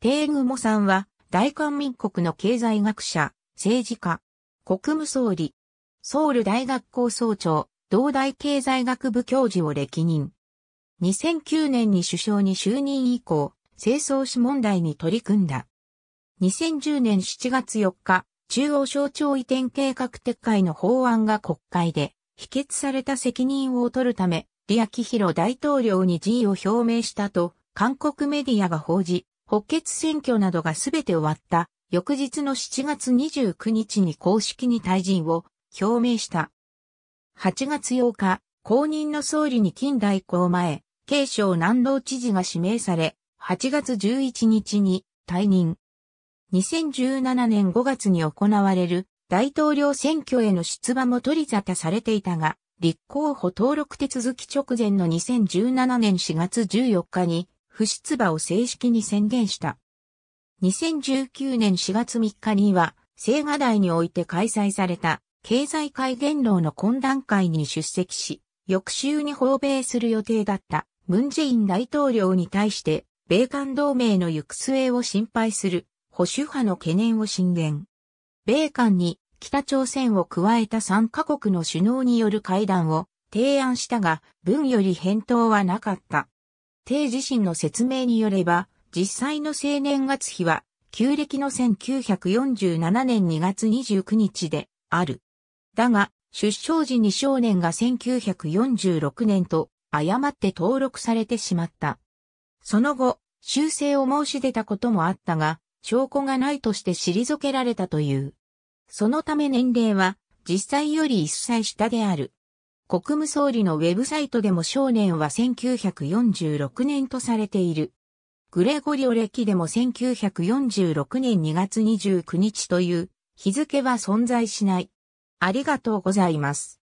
テーグモさんは、大韓民国の経済学者、政治家、国務総理、ソウル大学校総長、同大経済学部教授を歴任。2009年に首相に就任以降、清掃死問題に取り組んだ。2010年7月4日、中央省庁移転計画撤回の法案が国会で、否決された責任を取るため、リアキヒロ大統領に辞意を表明したと、韓国メディアが報じ、補欠選挙などがすべて終わった翌日の7月29日に公式に退陣を表明した。8月8日、公認の総理に近代公前、慶省南道知事が指名され、8月11日に退任。2017年5月に行われる大統領選挙への出馬も取り沙汰されていたが、立候補登録手続き直前の2017年4月14日に不出馬を正式に宣言した。2019年4月3日には、青瓦台において開催された経済界元老の懇談会に出席し、翌週に訪米する予定だったムンジェイン大統領に対して、米韓同盟の行く末を心配する保守派の懸念を進言。米韓に北朝鮮を加えた3カ国の首脳による会談を提案したが、文より返答はなかった。帝自身の説明によれば、実際の青年月日は、旧暦の1947年2月29日である。だが、出生時に少年が1946年と誤って登録されてしまった。その後、修正を申し出たこともあったが、証拠がないとして退けられたという。そのため年齢は、実際より一歳下である。国務総理のウェブサイトでも少年は1946年とされている。グレゴリオ歴でも1946年2月29日という日付は存在しない。ありがとうございます。